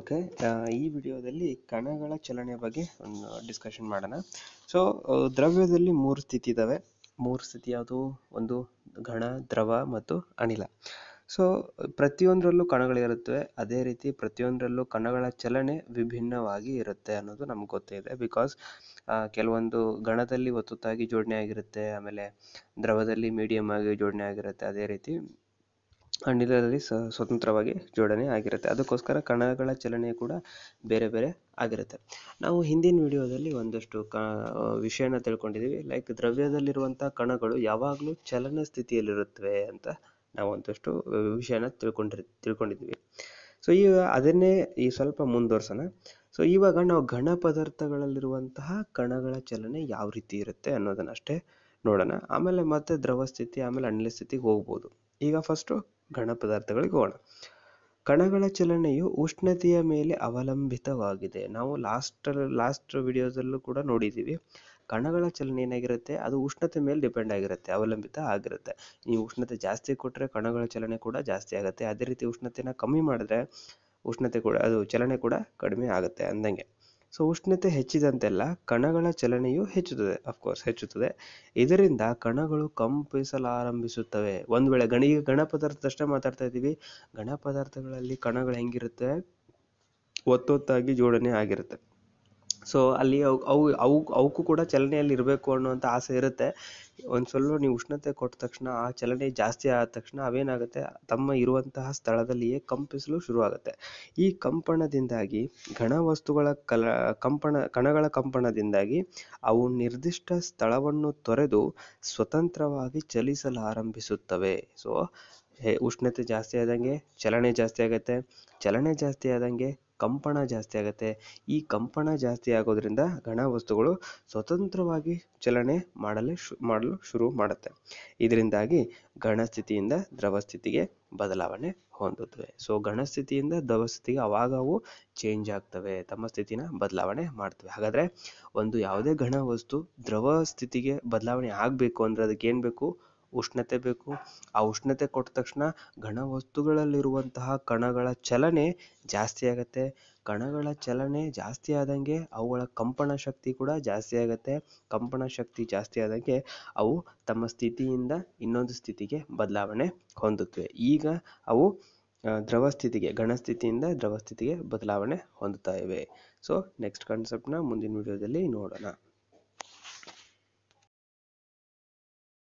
okay ಈ ವಿಡಿಯೋದಲ್ಲಿ ಕಣಗಳ ಚಲನೆಯ ಬಗ್ಗೆ ಒಂದು ಡಿಸ್ಕಷನ್ ಮಾಡೋಣ ಸೊ ದ್ರವ್ಯದಲ್ಲಿ ಮೂರು ಸ್ಥಿತಿ ಇದ್ದಾವೆ ಮೂರು ಸ್ಥಿತಿ ಯಾವುದು ಒಂದು ಘನ ದ್ರವ ಮತ್ತು ಅನಿಲ ಸೊ ಪ್ರತಿಯೊಂದರಲ್ಲೂ ಕಣಗಳಿರುತ್ತವೆ ಅದೇ ರೀತಿ ಪ್ರತಿಯೊಂದರಲ್ಲೂ ಕಣಗಳ ಚಲನೆ ವಿಭಿನ್ನವಾಗಿ ಇರುತ್ತೆ ಅನ್ನೋದು ನಮ್ಗೆ ಗೊತ್ತೇ ಇದೆ ಬಿಕಾಸ್ ಕೆಲವೊಂದು ಗಣದಲ್ಲಿ ಒತ್ತೊತ್ತಾಗಿ ಜೋಡಣೆ ಆಗಿರುತ್ತೆ ಆಮೇಲೆ ದ್ರವದಲ್ಲಿ ಮೀಡಿಯಮ್ ಆಗಿ ಜೋಡಣೆ ಆಗಿರುತ್ತೆ ಅದೇ ರೀತಿ ಅನಿಲದಲ್ಲಿ ಸ್ವತಂತ್ರವಾಗಿ ಜೋಡಣೆ ಆಗಿರುತ್ತೆ ಅದಕ್ಕೋಸ್ಕರ ಕಣಗಳ ಚಲನೆ ಕೂಡ ಬೇರೆ ಬೇರೆ ಆಗಿರುತ್ತೆ ನಾವು ಹಿಂದಿನ ವಿಡಿಯೋದಲ್ಲಿ ಒಂದಷ್ಟು ಕ ವಿಷಯನ ತಿಳ್ಕೊಂಡಿದ್ದೀವಿ ಲೈಕ್ ದ್ರವ್ಯದಲ್ಲಿರುವಂಥ ಕಣಗಳು ಯಾವಾಗಲೂ ಚಲನ ಸ್ಥಿತಿಯಲ್ಲಿರುತ್ತವೆ ಅಂತ ನಾವು ಒಂದಷ್ಟು ವಿಷಯನ ತಿಳ್ಕೊಂಡಿರ್ ತಿಳ್ಕೊಂಡಿದ್ದೀವಿ ಸೊ ಈಗ ಅದನ್ನೇ ಈ ಸ್ವಲ್ಪ ಮುಂದುವರ್ಸೋಣ ಸೊ ಇವಾಗ ನಾವು ಘನ ಪದಾರ್ಥಗಳಲ್ಲಿರುವಂತಹ ಕಣಗಳ ಚಲನೆ ಯಾವ ರೀತಿ ಇರುತ್ತೆ ಅನ್ನೋದನ್ನಷ್ಟೇ ನೋಡೋಣ ಆಮೇಲೆ ಮತ್ತೆ ದ್ರವ ಸ್ಥಿತಿ ಆಮೇಲೆ ಅನಿಲ ಸ್ಥಿತಿಗೆ ಹೋಗ್ಬೋದು ಈಗ ಫಸ್ಟು ಘನ ಪದಾರ್ಥಗಳಿಗೆ ಹೋಗೋಣ ಕಣಗಳ ಚಲನೆಯು ಉಷ್ಣತೆಯ ಮೇಲೆ ಅವಲಂಬಿತವಾಗಿದೆ ನಾವು ಲಾಸ್ಟ್ ಲಾಸ್ಟ್ ವಿಡಿಯೋದಲ್ಲೂ ಕೂಡ ನೋಡಿದ್ದೀವಿ ಕಣಗಳ ಚಲನೆ ಏನಾಗಿರುತ್ತೆ ಅದು ಉಷ್ಣತೆ ಮೇಲೆ ಡಿಪೆಂಡ್ ಆಗಿರುತ್ತೆ ಅವಲಂಬಿತ ಆಗಿರುತ್ತೆ ನೀವು ಉಷ್ಣತೆ ಜಾಸ್ತಿ ಕೊಟ್ಟರೆ ಕಣಗಳ ಚಲನೆ ಕೂಡ ಜಾಸ್ತಿ ಆಗುತ್ತೆ ಅದೇ ರೀತಿ ಉಷ್ಣತೆನ ಕಮ್ಮಿ ಮಾಡಿದ್ರೆ ಉಷ್ಣತೆ ಕೂಡ ಅದು ಚಲನೆ ಕೂಡ ಕಡಿಮೆ ಆಗುತ್ತೆ ಅಂದಂಗೆ ಸೊ ಉಷ್ಣತೆ ಹೆಚ್ಚಿದಂತೆಲ್ಲ ಕಣಗಳ ಚಲನೆಯು ಹೆಚ್ಚುತ್ತದೆ ಅಫ್ಕೋರ್ಸ್ ಹೆಚ್ಚುತ್ತದೆ ಇದರಿಂದ ಕಣಗಳು ಕಂಪಿಸಲಾರಂಭಿಸುತ್ತವೆ ಒಂದು ವೇಳೆ ಗಣಿ ಘನ ಪದಾರ್ಥದಷ್ಟೇ ಮಾತಾಡ್ತಾ ಇದ್ದೀವಿ ಘನ ಪದಾರ್ಥಗಳಲ್ಲಿ ಕಣಗಳು ಹೆಂಗಿರುತ್ತೆ ಒತ್ತೊತ್ತಾಗಿ ಜೋಡಣೆ ಆಗಿರುತ್ತೆ ಸೊ ಅಲ್ಲಿ ಅವು ಅವು ಅವು ಅವಕ್ಕೂ ಕೂಡ ಚಲನೆಯಲ್ಲಿ ಇರಬೇಕು ಅನ್ನುವಂಥ ಆಸೆ ಇರುತ್ತೆ ಒಂದು ಸ್ವಲ್ಪ ನೀವು ಉಷ್ಣತೆ ಕೊಟ್ಟ ತಕ್ಷಣ ಆ ಚಲನೆ ಜಾಸ್ತಿ ಆದ ತಕ್ಷಣ ಅವೇನಾಗುತ್ತೆ ತಮ್ಮ ಇರುವಂತಹ ಸ್ಥಳದಲ್ಲಿಯೇ ಕಂಪಿಸಲು ಶುರುವಾಗುತ್ತೆ ಈ ಕಂಪನದಿಂದಾಗಿ ವಸ್ತುಗಳ ಕಲ ಕಂಪನ ಕಣಗಳ ಕಂಪನದಿಂದಾಗಿ ಅವು ನಿರ್ದಿಷ್ಟ ಸ್ಥಳವನ್ನು ತೊರೆದು ಸ್ವತಂತ್ರವಾಗಿ ಚಲಿಸಲು ಆರಂಭಿಸುತ್ತವೆ ಸೊ ಉಷ್ಣತೆ ಜಾಸ್ತಿ ಆದಂಗೆ ಚಲನೆ ಜಾಸ್ತಿ ಆಗುತ್ತೆ ಚಲನೆ ಜಾಸ್ತಿ ಆದಂಗೆ ಕಂಪನ ಜಾಸ್ತಿ ಆಗುತ್ತೆ ಈ ಕಂಪನ ಜಾಸ್ತಿ ಆಗೋದ್ರಿಂದ ವಸ್ತುಗಳು ಸ್ವತಂತ್ರವಾಗಿ ಚಲನೆ ಮಾಡಲು ಶು ಮಾಡಲು ಶುರು ಮಾಡುತ್ತೆ ಇದರಿಂದಾಗಿ ಸ್ಥಿತಿಯಿಂದ ದ್ರವ ಸ್ಥಿತಿಗೆ ಬದಲಾವಣೆ ಹೊಂದುತ್ತವೆ ಸೊ ಸ್ಥಿತಿಯಿಂದ ದ್ರವ ಸ್ಥಿತಿಗೆ ಅವಾಗ ಅವು ಚೇಂಜ್ ಆಗ್ತವೆ ತಮ್ಮ ಸ್ಥಿತಿನ ಬದಲಾವಣೆ ಮಾಡ್ತವೆ ಹಾಗಾದ್ರೆ ಒಂದು ಯಾವುದೇ ಘನ ವಸ್ತು ದ್ರವ ಸ್ಥಿತಿಗೆ ಬದಲಾವಣೆ ಆಗಬೇಕು ಅಂದ್ರೆ ಅದಕ್ಕೆ ಏನು ಬೇಕು ಉಷ್ಣತೆ ಬೇಕು ಆ ಉಷ್ಣತೆ ಕೊಟ್ಟ ತಕ್ಷಣ ಘನ ವಸ್ತುಗಳಲ್ಲಿರುವಂತಹ ಕಣಗಳ ಚಲನೆ ಜಾಸ್ತಿ ಆಗುತ್ತೆ ಕಣಗಳ ಚಲನೆ ಜಾಸ್ತಿ ಆದಂಗೆ ಅವುಗಳ ಕಂಪನ ಶಕ್ತಿ ಕೂಡ ಜಾಸ್ತಿ ಆಗುತ್ತೆ ಕಂಪನ ಶಕ್ತಿ ಜಾಸ್ತಿ ಆದಂಗೆ ಅವು ತಮ್ಮ ಸ್ಥಿತಿಯಿಂದ ಇನ್ನೊಂದು ಸ್ಥಿತಿಗೆ ಬದಲಾವಣೆ ಹೊಂದುತ್ತವೆ ಈಗ ಅವು ದ್ರವ ಸ್ಥಿತಿಗೆ ಘನ ಸ್ಥಿತಿಯಿಂದ ದ್ರವ ಸ್ಥಿತಿಗೆ ಬದಲಾವಣೆ ಹೊಂದುತ್ತಾ ಇವೆ ಸೊ ನೆಕ್ಸ್ಟ್ ಕಾನ್ಸೆಪ್ಟ್ನ ಮುಂದಿನ ವಿಡಿಯೋದಲ್ಲಿ ನೋಡೋಣ